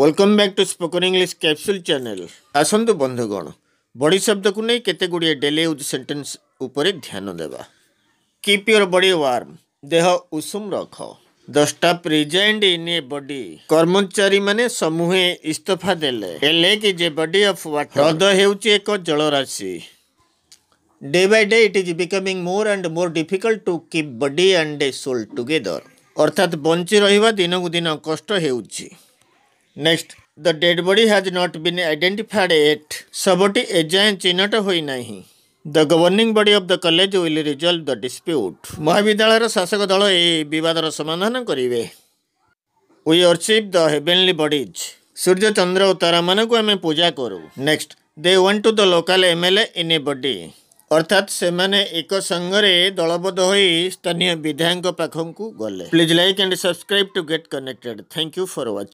welcome back to spoken English capsule channel আসন্তু বন্ধুগণ body শব্দকু নেই কেতে গুড়িয়ে ডেলি ইউজ সেন্টেন্স উপরে ধ্যান দেবা কিপ ইয়োর বডি ওয়ার্ম দেহ উষুম রখ the staff resigned in a body କର୍ମଚାରୀମାନେ ସମୂହେ ଇସ୍ତଫା ଦେଲେ ହେଲେ କି ଯେ ବଡି ଅଫ୍ ୱାଟର ହ୍ରଦ ହେଉଛି ଏକ ଜଳରାଶି day by day it is becoming more and more difficult to keep body and a soul together ଅର୍ଥାତ୍ ବଞ୍ଚି ରହିବା ଦିନକୁ ଦିନ କଷ୍ଟ ହେଉଛି next the dead body has not been identified yet ଶବଟି ଏଯାଏଁ ଚିହ୍ନଟ ହୋଇନାହିଁ the governing body of the college will resolve the dispute ମହାବିଦ୍ୟାଳୟର ଶାସକ ଦଳ ଏହି ବିବାଦର ସମାଧାନ କରିବେ ୱି ଅର୍ସିପ୍ ଦ ହେଭେନ୍ଲି ବଡିଜ୍ ସୂର୍ଯ୍ୟ ଚନ୍ଦ୍ର ଓ ତାରାମାନଙ୍କୁ ଆମେ ପୂଜା କରୁ next they want to the local M L A in a body ଅର୍ଥାତ୍ ସେମାନେ ଏକ ସଙ୍ଗରେ ଦଳବଦ୍ଧ ହୋଇ ସ୍ଥାନୀୟ ବିଧାୟକଙ୍କ ପାଖକୁ ଗଲେ please like and subscribe to get connected thank you for watching